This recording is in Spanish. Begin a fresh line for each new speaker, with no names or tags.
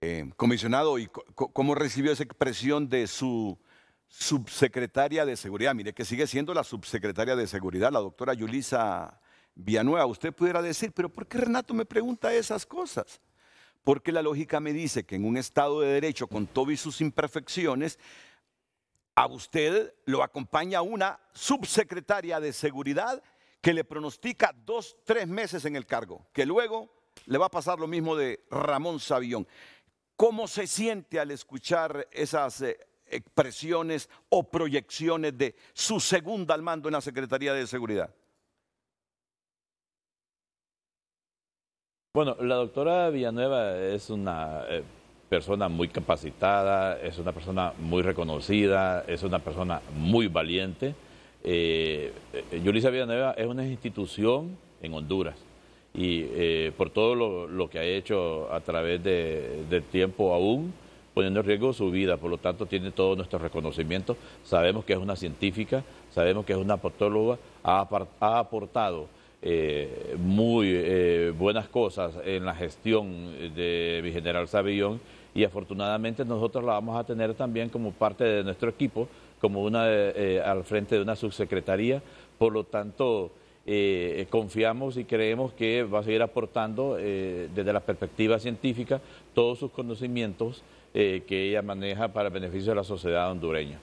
Eh, comisionado, ¿y ¿cómo recibió esa expresión de su subsecretaria de Seguridad? Mire, que sigue siendo la subsecretaria de Seguridad, la doctora Yulisa Villanueva. Usted pudiera decir, pero ¿por qué Renato me pregunta esas cosas? Porque la lógica me dice que en un Estado de Derecho, con todo y sus imperfecciones, a usted lo acompaña una subsecretaria de Seguridad que le pronostica dos, tres meses en el cargo, que luego le va a pasar lo mismo de Ramón Sabillón. ¿Cómo se siente al escuchar esas eh, expresiones o proyecciones de su segunda al mando en la Secretaría de Seguridad?
Bueno, la doctora Villanueva es una eh, persona muy capacitada, es una persona muy reconocida, es una persona muy valiente. Eh, Yulisa Villanueva es una institución en Honduras y eh, por todo lo, que ha hecho a través del tiempo aún, poniendo en riesgo su vida, por lo tanto tiene todo nuestro reconocimiento. Sabemos que es una científica, sabemos que es una patóloga, ha, aportado eh, muy eh, buenas cosas en la gestión de mi general Sabillón y afortunadamente nosotros la vamos a tener también como parte de nuestro equipo, como una al frente de una subsecretaría, por lo tanto eh, confiamos y creemos que va a seguir aportando eh, desde la perspectiva científica todos sus conocimientos eh, que ella maneja para beneficio de la sociedad hondureña.